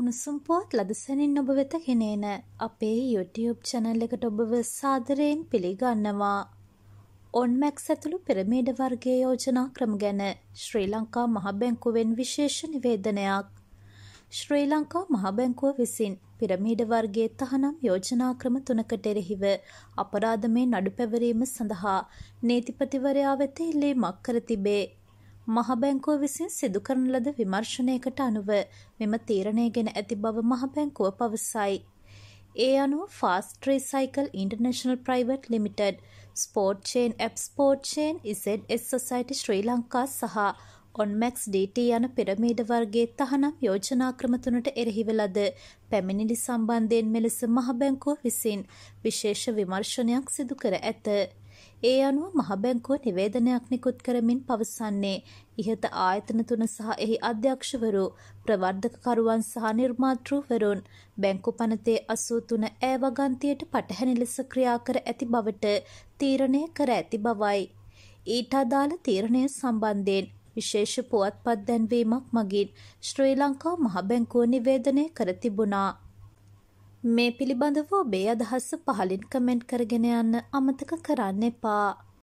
උණුසුම් පුවත් ලදසැනින් ඔබ වෙත ගෙනේන අපේ YouTube channel එකට ඔබව සාදරයෙන් පිළිගන්නවා. ඔන්මැක්ස් ඇතුළු පෙරමේඩ වර්ගයේ යෝජනා ක්‍රම ගැන ශ්‍රී ලංකා මහ බැංකුවෙන් විශේෂ නිවේදනයක්. ශ්‍රී ලංකා මහ බැංකුව විසින් පිරමීඩ වර්ගයේ තහනම් යෝජනා ක්‍රම තුනකට එරෙහිව අපරාධමේ නඩු පැවරීම සඳහා නීතිපතිවරයා වෙත ඉල්ලීමක් කර තිබේ. මහ බැංකුව විසින් සිදු කරන ලද විමර්ශනයකට අනුව මෙම තීරණය ගෙන ඇති බව මහ බැංකුව පවසයි. ඒ අනුව fast recycle international private limited sport chain app sport chain ZS society Sri Lanka සහ ඔන්මැක්ස් ඩට යන පෙරමීඩ වර්ගේ තහනම් යෝජනා ක්‍රමතුනට එරහිවලද පැමිණිලි සම්බන්ධයෙන් මෙලෙස මහබැංකෝ විසින් විශේෂ විමර්ශනයක් සිදු කර ඇත. ඒ අනුව මහබැංකුව නිවේදනයක් නිකුත් කරමින් පවසන්නේ ඉහත ආයතන තුන සහ එහි අධ්‍යක්ෂවරු ප්‍රවර්ධකකරුවන් සහ නිර්මාතෘවරුන් බැංකු පනතේ අසූ තුන ඇ වගන්තියට පටහැනි ලෙස ක්‍රියා කර ඇති බවට තීරණය කර ඇති බවයි. ඊට අදාළ තීරණය සම්බන්ධයෙන් විශේෂ පුවත්පත් දැන්වීමක් මගින් ශ්‍රී ලංකා මහබැංකුව නිවේදනය කර තිබුණා. මේ පිළිබඳව ඔබේ අදහස් පහලින් කමෙන්ට් කරගෙන යන්න අමතක කරන්න එපා.